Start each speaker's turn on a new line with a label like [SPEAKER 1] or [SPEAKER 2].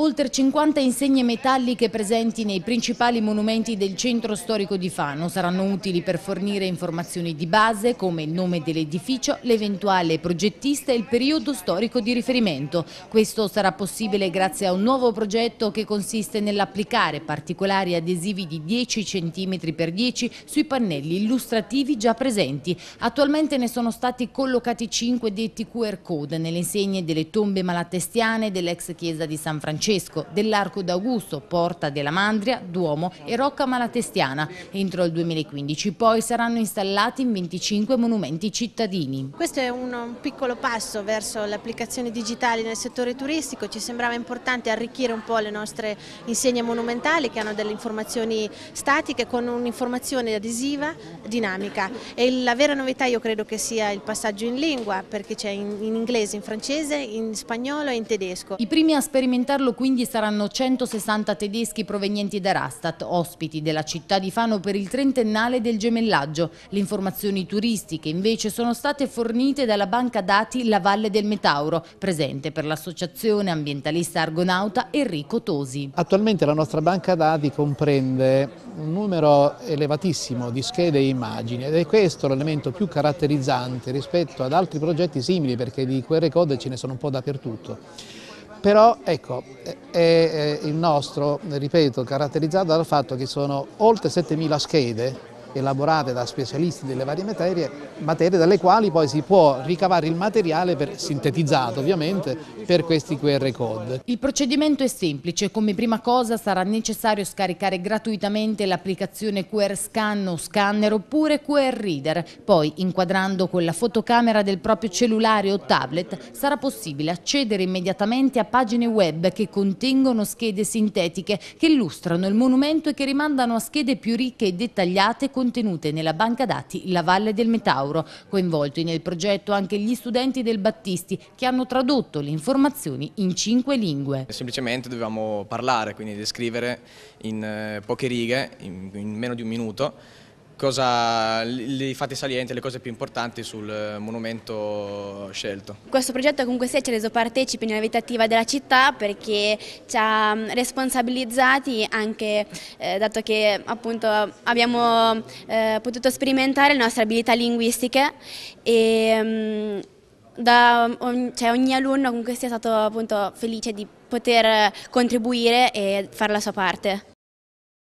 [SPEAKER 1] oltre 50 insegne metalliche presenti nei principali monumenti del centro storico di Fano saranno utili per fornire informazioni di base come il nome dell'edificio, l'eventuale progettista e il periodo storico di riferimento. Questo sarà possibile grazie a un nuovo progetto che consiste nell'applicare particolari adesivi di 10 cm x 10 sui pannelli illustrativi già presenti. Attualmente ne sono stati collocati 5 detti QR code nelle insegne delle tombe malatestiane dell'ex chiesa di San Francesco Francesco, dell'Arco d'Augusto, Porta della Mandria, Duomo e Rocca Malatestiana. Entro il 2015 poi saranno installati in 25 monumenti cittadini.
[SPEAKER 2] Questo è un piccolo passo verso l'applicazione digitale nel settore turistico, ci sembrava importante arricchire un po' le nostre insegne monumentali che hanno delle informazioni statiche con un'informazione adesiva dinamica e la vera novità io credo che sia il passaggio in lingua perché c'è in, in inglese, in francese, in spagnolo e in tedesco. I primi a
[SPEAKER 1] sperimentarlo quindi saranno 160 tedeschi provenienti da Rastat, ospiti della città di Fano per il trentennale del gemellaggio. Le informazioni turistiche invece sono state fornite dalla banca dati La Valle del Metauro, presente per l'associazione ambientalista argonauta Enrico Tosi.
[SPEAKER 3] Attualmente la nostra banca dati comprende un numero elevatissimo di schede e immagini ed è questo l'elemento più caratterizzante rispetto ad altri progetti simili perché di QR code ce ne sono un po' dappertutto però ecco, è, è il nostro, ripeto, caratterizzato dal fatto che sono oltre 7.000 schede elaborate da specialisti delle varie materie, materie dalle quali poi si può ricavare il materiale per, sintetizzato ovviamente per questi QR code. Il
[SPEAKER 1] procedimento è semplice, come prima cosa sarà necessario scaricare gratuitamente l'applicazione QR Scan o Scanner oppure QR Reader, poi inquadrando con la fotocamera del proprio cellulare o tablet sarà possibile accedere immediatamente a pagine web che contengono schede sintetiche che illustrano il monumento e che rimandano a schede più ricche e dettagliate con contenute nella banca dati La Valle del Metauro, coinvolti nel progetto anche gli studenti del Battisti che hanno tradotto le informazioni in cinque lingue.
[SPEAKER 4] Semplicemente dovevamo parlare, quindi descrivere in eh, poche righe, in meno di un minuto, cosa, i fatti salienti, le cose più importanti sul eh, monumento scelto.
[SPEAKER 5] Questo progetto comunque sia ci ha reso partecipi nella vita attiva della città perché ci ha mm, responsabilizzati anche eh, dato che appunto abbiamo eh, potuto sperimentare le nostre abilità linguistiche e mm, da, cioè, ogni alunno comunque sia stato appunto felice di poter eh, contribuire e fare la sua parte.